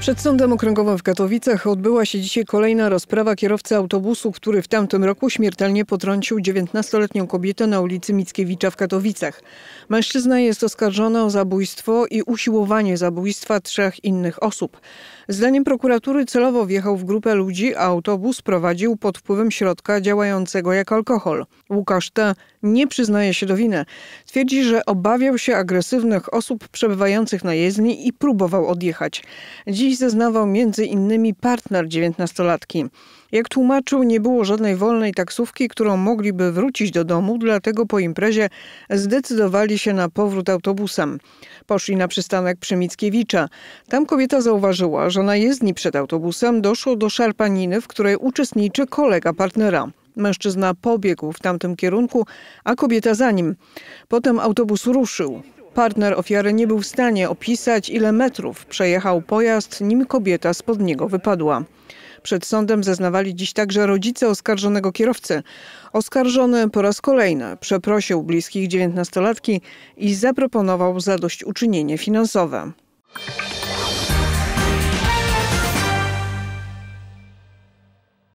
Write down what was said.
Przed Sądem Okręgowym w Katowicach odbyła się dzisiaj kolejna rozprawa kierowcy autobusu, który w tamtym roku śmiertelnie potrącił 19-letnią kobietę na ulicy Mickiewicza w Katowicach. Mężczyzna jest oskarżony o zabójstwo i usiłowanie zabójstwa trzech innych osób. Zdaniem prokuratury celowo wjechał w grupę ludzi, a autobus prowadził pod wpływem środka działającego jak alkohol. Łukasz T. nie przyznaje się do winy. Twierdzi, że obawiał się agresywnych osób przebywających na jezdni i próbował odjechać. Dziś Dziś zeznawał między innymi partner dziewiętnastolatki. Jak tłumaczył, nie było żadnej wolnej taksówki, którą mogliby wrócić do domu, dlatego po imprezie zdecydowali się na powrót autobusem. Poszli na przystanek przy Mickiewicza. Tam kobieta zauważyła, że na jezdni przed autobusem doszło do szarpaniny, w której uczestniczy kolega partnera. Mężczyzna pobiegł w tamtym kierunku, a kobieta za nim. Potem autobus ruszył. Partner ofiary nie był w stanie opisać, ile metrów przejechał pojazd, nim kobieta spod niego wypadła. Przed sądem zeznawali dziś także rodzice oskarżonego kierowcy. Oskarżony po raz kolejny przeprosił bliskich dziewiętnastolatki i zaproponował zadośćuczynienie finansowe.